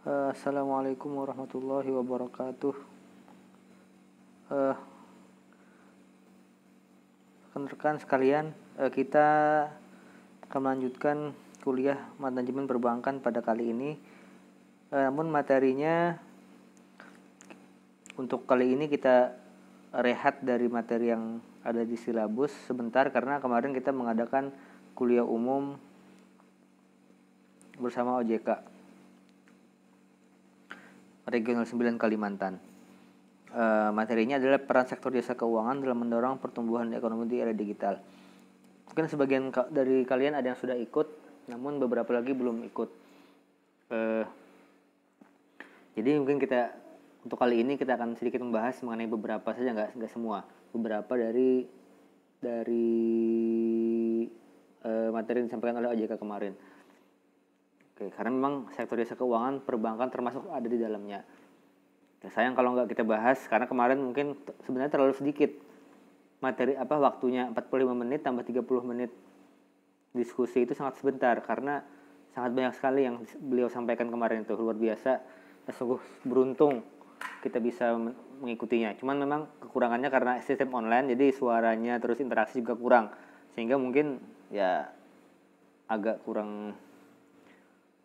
Assalamualaikum warahmatullahi wabarakatuh. Eh, rekan rekan uh, sekalian, uh, kita akan melanjutkan kuliah manajemen perbankan pada kali ini. Uh, namun materinya untuk kali ini kita rehat dari materi yang ada di silabus sebentar karena kemarin kita mengadakan kuliah umum bersama OJK. Regional 9 Kalimantan. E, materinya adalah peran sektor jasa keuangan dalam mendorong pertumbuhan ekonomi di era digital. Mungkin sebagian dari kalian ada yang sudah ikut, namun beberapa lagi belum ikut. E, jadi mungkin kita untuk kali ini kita akan sedikit membahas mengenai beberapa saja nggak nggak semua, beberapa dari dari e, materi yang disampaikan oleh OJK kemarin. Oke, karena memang sektor jasa keuangan perbankan termasuk ada di dalamnya. Ya, sayang kalau nggak kita bahas karena kemarin mungkin sebenarnya terlalu sedikit materi apa waktunya 45 menit tambah 30 menit diskusi itu sangat sebentar karena sangat banyak sekali yang beliau sampaikan kemarin itu luar biasa ya, sungguh beruntung kita bisa mengikutinya cuman memang kekurangannya karena sistem online jadi suaranya terus interaksi juga kurang sehingga mungkin ya agak kurang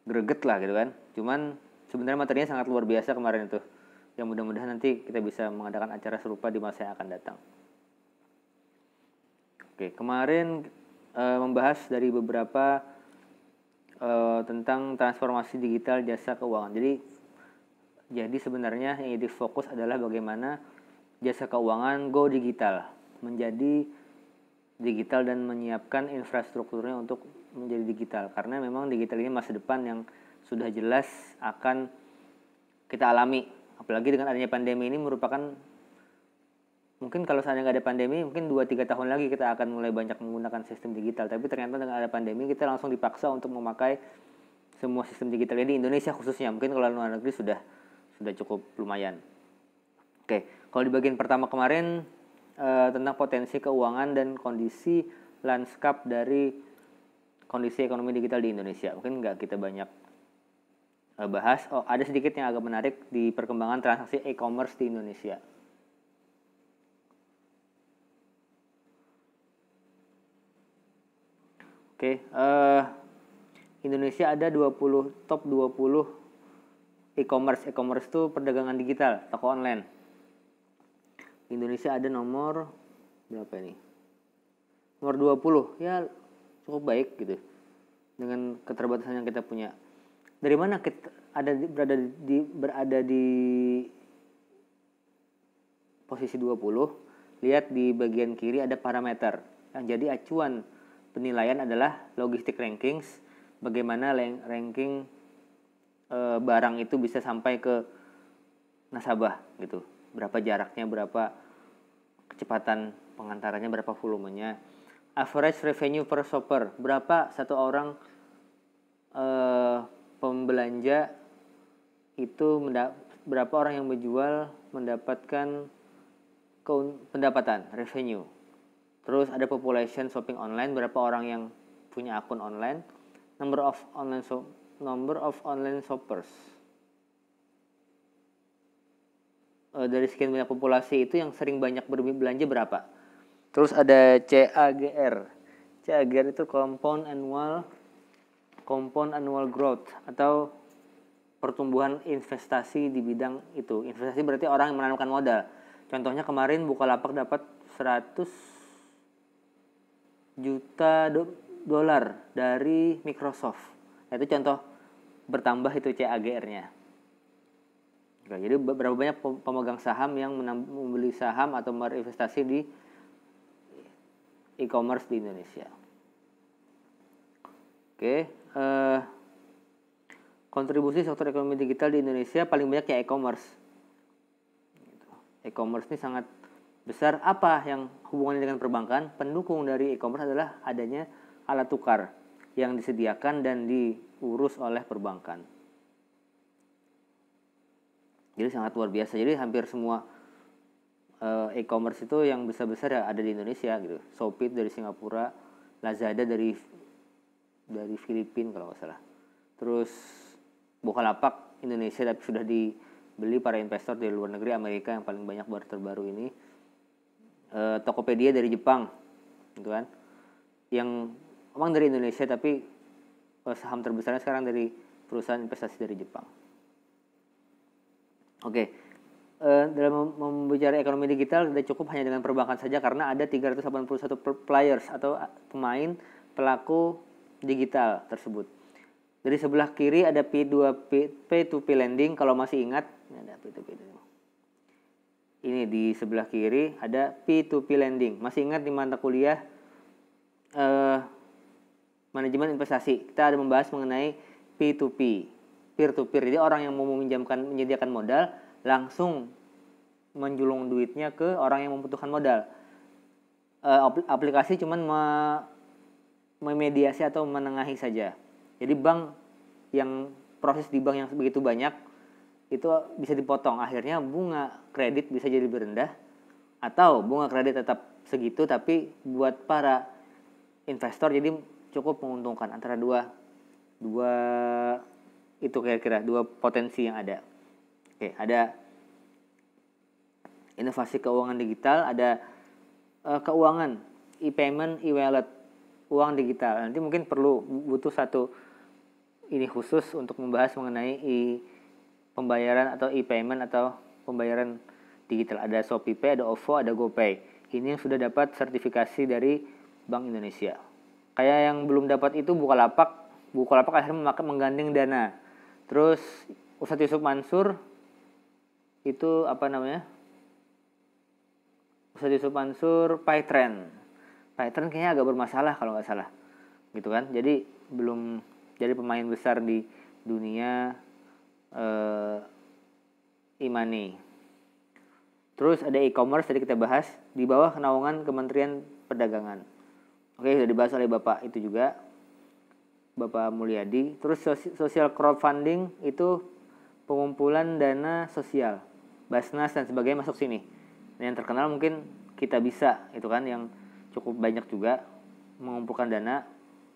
greget lah gitu kan cuman sebenarnya materinya sangat luar biasa kemarin itu yang mudah-mudahan nanti kita bisa mengadakan acara serupa di masa yang akan datang oke kemarin e, membahas dari beberapa e, tentang transformasi digital jasa keuangan jadi jadi sebenarnya yang jadi fokus adalah bagaimana jasa keuangan go digital menjadi digital dan menyiapkan infrastrukturnya untuk menjadi digital karena memang digital ini masa depan yang sudah jelas akan kita alami apalagi dengan adanya pandemi ini merupakan mungkin kalau seandainya nggak ada pandemi mungkin 2-3 tahun lagi kita akan mulai banyak menggunakan sistem digital tapi ternyata dengan ada pandemi kita langsung dipaksa untuk memakai semua sistem digital ini di Indonesia khususnya mungkin kalau luar negeri sudah sudah cukup lumayan oke kalau di bagian pertama kemarin eh, tentang potensi keuangan dan kondisi lanskap dari kondisi ekonomi digital di Indonesia. Mungkin nggak kita banyak uh, bahas. Oh, ada sedikit yang agak menarik di perkembangan transaksi e-commerce di Indonesia. Oke, okay, uh, eh, Indonesia ada 20 top 20 e-commerce. E-commerce itu perdagangan digital, toko online. Indonesia ada nomor berapa ini? Nomor 20. Ya cukup baik gitu dengan keterbatasan yang kita punya dari mana kita ada di, berada di berada di posisi 20 lihat di bagian kiri ada parameter yang jadi acuan penilaian adalah logistik rankings bagaimana ranking e, barang itu bisa sampai ke nasabah gitu berapa jaraknya berapa kecepatan pengantarannya berapa volumenya average revenue per shopper berapa satu orang uh, pembelanja itu berapa orang yang menjual mendapatkan pendapatan revenue terus ada population shopping online berapa orang yang punya akun online number of online shop number of online shoppers uh, dari sekian banyak populasi itu yang sering banyak berbelanja berapa Terus ada CAGR. CAGR itu compound annual compound annual growth atau pertumbuhan investasi di bidang itu. Investasi berarti orang yang menanamkan modal. Contohnya kemarin Bukalapak dapat 100 juta do dolar dari Microsoft. Nah, itu contoh bertambah itu CAGR-nya. Jadi berapa banyak pemegang saham yang membeli saham atau berinvestasi di e-commerce di Indonesia. Oke, eh, kontribusi sektor ekonomi digital di Indonesia paling banyak ya e-commerce. E-commerce ini sangat besar. Apa yang hubungannya dengan perbankan? Pendukung dari e-commerce adalah adanya alat tukar yang disediakan dan diurus oleh perbankan. Jadi sangat luar biasa. Jadi hampir semua uh, e-commerce itu yang besar-besar ya ada di Indonesia gitu. Shopee dari Singapura, Lazada dari dari Filipina kalau nggak salah. Terus Bukalapak Indonesia tapi sudah dibeli para investor dari luar negeri Amerika yang paling banyak baru terbaru ini. Uh, Tokopedia dari Jepang, gitu kan? Yang emang dari Indonesia tapi eh, saham terbesarnya sekarang dari perusahaan investasi dari Jepang. Oke. Eh, dalam membicara ekonomi digital tidak cukup hanya dengan perbankan saja karena ada 381 players atau eh, pemain pelaku digital tersebut. Dari sebelah kiri ada P2P P2P lending kalau masih ingat ada P2P. Ini di sebelah kiri ada P2P lending. Masih ingat di mata kuliah uh, manajemen investasi. Kita ada membahas mengenai P2P, peer to peer. Jadi orang yang mau meminjamkan menyediakan modal langsung menjulung duitnya ke orang yang membutuhkan modal. E, aplikasi cuman me memediasi atau menengahi saja. Jadi bank yang proses di bank yang begitu banyak itu bisa dipotong. Akhirnya bunga kredit bisa jadi berendah atau bunga kredit tetap segitu tapi buat para investor jadi cukup menguntungkan antara dua dua itu kira-kira dua potensi yang ada. Oke, ada inovasi keuangan digital, ada uh, keuangan e-payment, e-wallet, uang digital. Nanti mungkin perlu butuh satu ini khusus untuk membahas mengenai e pembayaran atau e-payment atau pembayaran digital. Ada ShopeePay, ada OVO, ada GoPay. Ini yang sudah dapat sertifikasi dari Bank Indonesia. Kayak yang belum dapat itu Bukalapak, Bukalapak akhirnya memakai menggandeng dana. Terus Ustadz Yusuf Mansur itu apa namanya Ustadz Yusuf Mansur Python Python kayaknya agak bermasalah kalau nggak salah gitu kan jadi belum jadi pemain besar di dunia eh, imani terus ada e-commerce tadi kita bahas di bawah naungan Kementerian Perdagangan oke sudah dibahas oleh bapak itu juga bapak Mulyadi terus sosial crowdfunding itu pengumpulan dana sosial Basnas dan sebagainya masuk sini. Nah, yang terkenal mungkin kita bisa itu kan yang cukup banyak juga mengumpulkan dana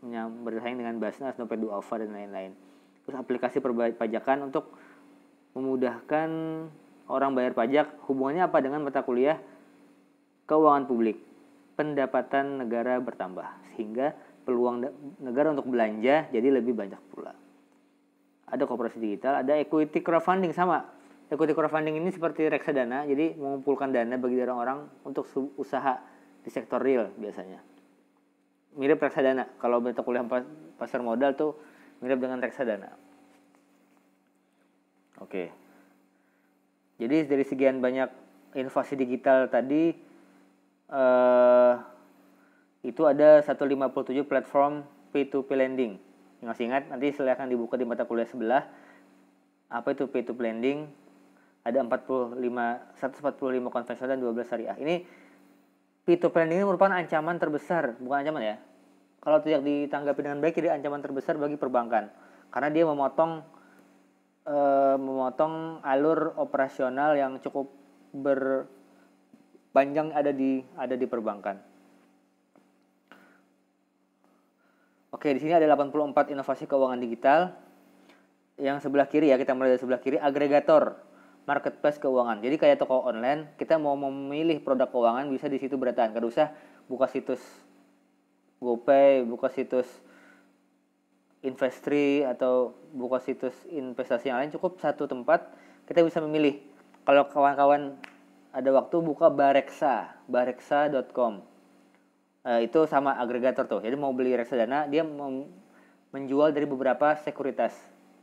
yang bersaing dengan Basnas, Dompet Alpha dan lain-lain. Terus aplikasi perpajakan untuk memudahkan orang bayar pajak hubungannya apa dengan mata kuliah keuangan publik pendapatan negara bertambah sehingga peluang negara untuk belanja jadi lebih banyak pula ada kooperasi digital ada equity crowdfunding sama Equity crowdfunding ini seperti reksadana, jadi mengumpulkan dana bagi orang-orang untuk usaha di sektor real biasanya. Mirip reksadana. Kalau mata kuliah pasar modal tuh mirip dengan reksadana. Oke. Jadi dari sekian banyak inovasi digital tadi eh, itu ada 157 platform P2P lending. Yang masih ingat nanti silahkan dibuka di mata kuliah sebelah. Apa itu P2P lending? ada 45 145 konvensional dan 12 syariah. Ini p 2 lending ini merupakan ancaman terbesar, bukan ancaman ya. Kalau tidak ditanggapi dengan baik jadi ancaman terbesar bagi perbankan karena dia memotong e, memotong alur operasional yang cukup berpanjang ada di ada di perbankan. Oke, di sini ada 84 inovasi keuangan digital. Yang sebelah kiri ya, kita mulai dari sebelah kiri agregator marketplace keuangan. Jadi kayak toko online, kita mau memilih produk keuangan bisa di situ berdatangan. Gak usah buka situs GoPay, buka situs Investri atau buka situs investasi yang lain. Cukup satu tempat kita bisa memilih. Kalau kawan-kawan ada waktu buka Bareksa, bareksa.com. E, eh, itu sama agregator tuh. Jadi mau beli reksadana, dia menjual dari beberapa sekuritas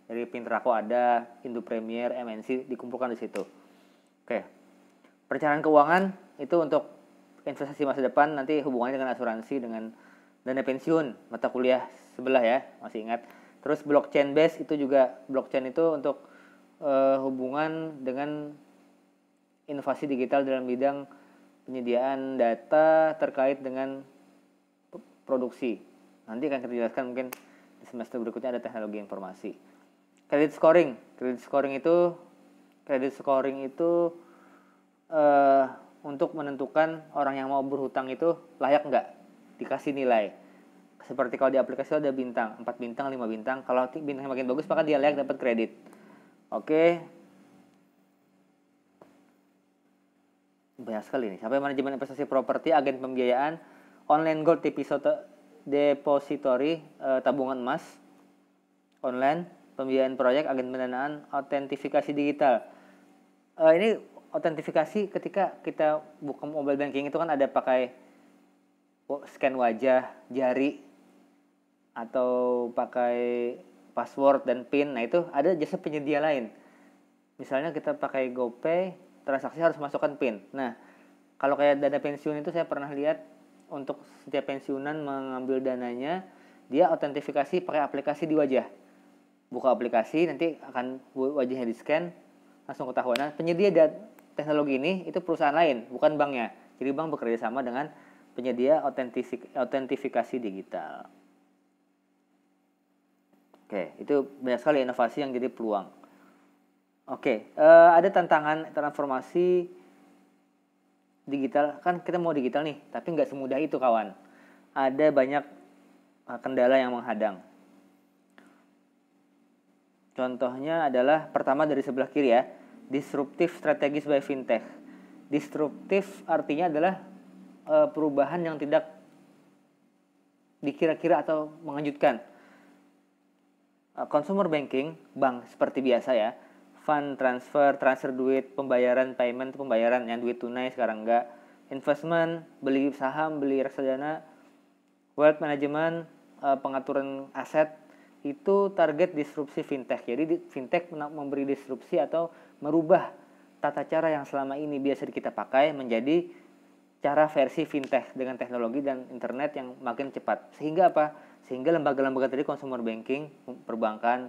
jadi Pintrako ada, Indo Premier, MNC dikumpulkan di situ. Oke. Perencanaan keuangan itu untuk investasi masa depan nanti hubungannya dengan asuransi dengan dana pensiun mata kuliah sebelah ya masih ingat terus blockchain base itu juga blockchain itu untuk uh, hubungan dengan inovasi digital dalam bidang penyediaan data terkait dengan produksi nanti akan kita jelaskan mungkin di semester berikutnya ada teknologi informasi Kredit scoring. kredit scoring itu kredit scoring itu uh, untuk menentukan orang yang mau berhutang itu layak nggak dikasih nilai. Seperti kalau di aplikasi ada bintang, 4 bintang, 5 bintang. Kalau bintangnya makin bagus maka dia layak dapat kredit. Oke. Banyak sekali ini. Sampai manajemen investasi properti, agen pembiayaan, online gold depository, eh, tabungan emas online pembiayaan proyek agen pendanaan autentifikasi digital uh, ini autentifikasi ketika kita buka mobile banking itu kan ada pakai scan wajah jari atau pakai password dan pin nah itu ada jasa penyedia lain misalnya kita pakai GoPay transaksi harus masukkan pin nah kalau kayak dana pensiun itu saya pernah lihat untuk setiap pensiunan mengambil dananya dia autentifikasi pakai aplikasi di wajah buka aplikasi nanti akan wajahnya di scan langsung ketahuan. Nah, penyedia dan teknologi ini itu perusahaan lain, bukan banknya. Jadi bank bekerja sama dengan penyedia autentifikasi digital. Oke, itu banyak sekali inovasi yang jadi peluang. Oke, eh, ada tantangan transformasi digital. Kan kita mau digital nih, tapi nggak semudah itu kawan. Ada banyak eh, kendala yang menghadang. Contohnya adalah pertama dari sebelah kiri ya, disruptif strategis by fintech. Disruptif artinya adalah e, perubahan yang tidak dikira-kira atau mengejutkan. Eh, consumer banking, bank seperti biasa ya, fund transfer, transfer duit, pembayaran, payment, pembayaran yang duit tunai sekarang enggak, investment, beli saham, beli reksadana, wealth management, eh, pengaturan aset, itu target disrupsi fintech. Jadi fintech memberi disrupsi atau merubah tata cara yang selama ini biasa kita pakai menjadi cara versi fintech dengan teknologi dan internet yang makin cepat. Sehingga apa? Sehingga lembaga-lembaga tadi consumer banking, perbankan,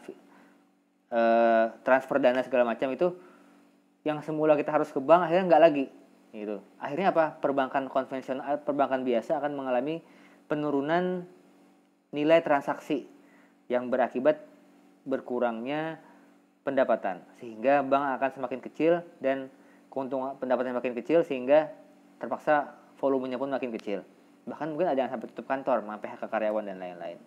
eh, transfer dana segala macam itu yang semula kita harus ke bank akhirnya nggak lagi gitu. Akhirnya apa? Perbankan konvensional, eh, perbankan biasa akan mengalami penurunan nilai transaksi yang berakibat berkurangnya pendapatan sehingga bank akan semakin kecil dan keuntungan pendapatan semakin kecil sehingga terpaksa volumenya pun makin kecil bahkan mungkin ada yang sampai tutup kantor ke karyawan dan lain-lain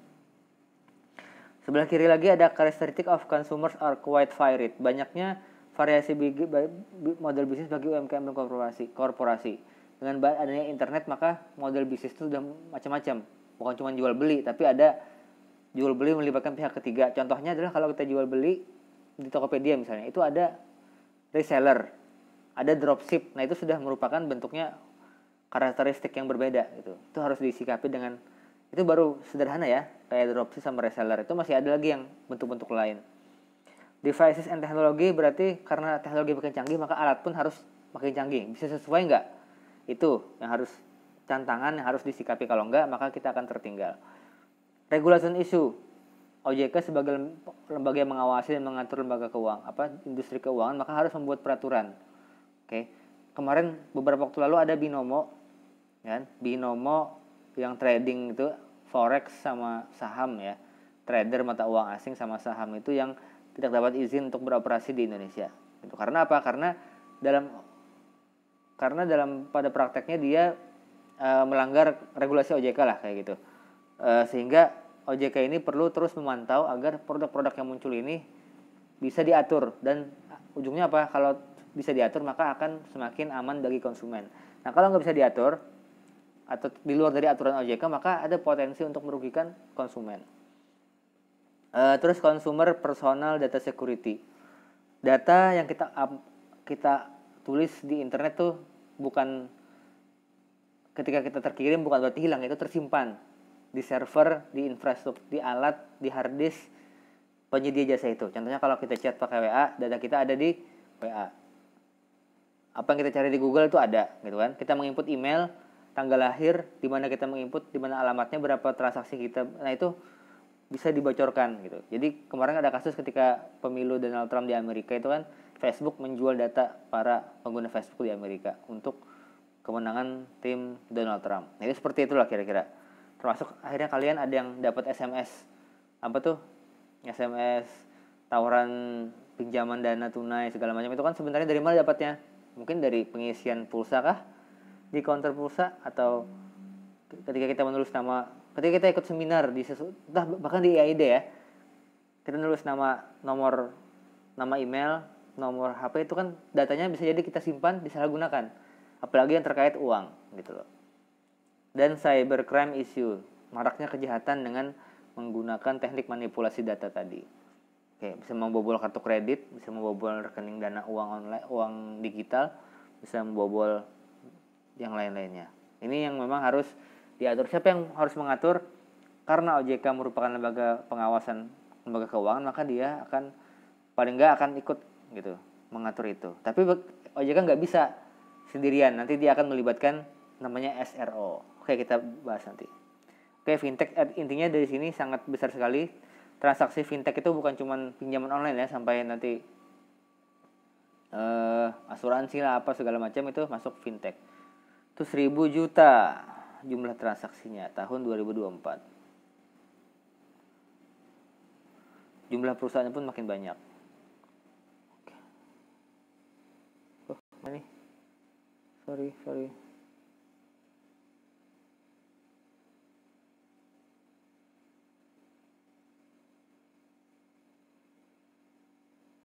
sebelah kiri lagi ada characteristic of consumers are quite varied banyaknya variasi model bisnis bagi UMKM dan korporasi korporasi dengan adanya internet maka model bisnis itu sudah macam-macam bukan cuma jual beli tapi ada jual beli melibatkan pihak ketiga. Contohnya adalah kalau kita jual beli di Tokopedia misalnya, itu ada reseller, ada dropship. Nah, itu sudah merupakan bentuknya karakteristik yang berbeda gitu. Itu harus disikapi dengan itu baru sederhana ya, kayak dropship sama reseller. Itu masih ada lagi yang bentuk-bentuk lain. Devices and teknologi berarti karena teknologi makin canggih maka alat pun harus makin canggih. Bisa sesuai nggak? Itu yang harus tantangan yang harus disikapi kalau enggak maka kita akan tertinggal. Regulation issue. OJK sebagai lembaga yang mengawasi dan mengatur lembaga keuangan, apa industri keuangan, maka harus membuat peraturan. Oke. Kemarin beberapa waktu lalu ada Binomo ya kan? Binomo yang trading itu forex sama saham ya. Trader mata uang asing sama saham itu yang tidak dapat izin untuk beroperasi di Indonesia. Itu karena apa? Karena dalam karena dalam pada prakteknya dia e, melanggar regulasi OJK lah kayak gitu. E, sehingga OJK ini perlu terus memantau agar produk-produk yang muncul ini bisa diatur dan ujungnya apa? Kalau bisa diatur maka akan semakin aman bagi konsumen. Nah kalau nggak bisa diatur atau di luar dari aturan OJK maka ada potensi untuk merugikan konsumen. Uh, terus consumer personal data security. Data yang kita up, kita tulis di internet tuh bukan ketika kita terkirim bukan berarti hilang itu tersimpan di server, di infrastruktur, di alat, di hard disk penyedia jasa itu. Contohnya kalau kita chat pakai WA, data kita ada di WA. Apa yang kita cari di Google itu ada, gitu kan? Kita menginput email, tanggal lahir, di mana kita menginput, di mana alamatnya, berapa transaksi kita. Nah, itu bisa dibocorkan gitu. Jadi kemarin ada kasus ketika pemilu Donald Trump di Amerika itu kan Facebook menjual data para pengguna Facebook di Amerika untuk kemenangan tim Donald Trump. Jadi nah, seperti itulah kira-kira termasuk akhirnya kalian ada yang dapat SMS apa tuh SMS tawaran pinjaman dana tunai segala macam itu kan sebenarnya dari mana dapatnya mungkin dari pengisian pulsa kah di counter pulsa atau ketika kita menulis nama ketika kita ikut seminar di sesu, entah bahkan di e IAID ya kita menulis nama nomor nama email nomor HP itu kan datanya bisa jadi kita simpan disalahgunakan apalagi yang terkait uang gitu loh dan cybercrime issue, maraknya kejahatan dengan menggunakan teknik manipulasi data tadi. Oke, bisa membobol kartu kredit, bisa membobol rekening dana uang online, uang digital, bisa membobol yang lain-lainnya. Ini yang memang harus diatur. Siapa yang harus mengatur? Karena OJK merupakan lembaga pengawasan lembaga keuangan, maka dia akan paling nggak akan ikut gitu mengatur itu. Tapi OJK nggak bisa sendirian. Nanti dia akan melibatkan namanya SRO Oke, kita bahas nanti. Oke, fintech eh, intinya dari sini sangat besar sekali. Transaksi fintech itu bukan cuma pinjaman online ya, sampai nanti uh, asuransi lah apa segala macam itu masuk fintech. Itu 1000 juta jumlah transaksinya tahun 2024. Jumlah perusahaannya pun makin banyak. Oke. Oh, ini. Sorry, sorry.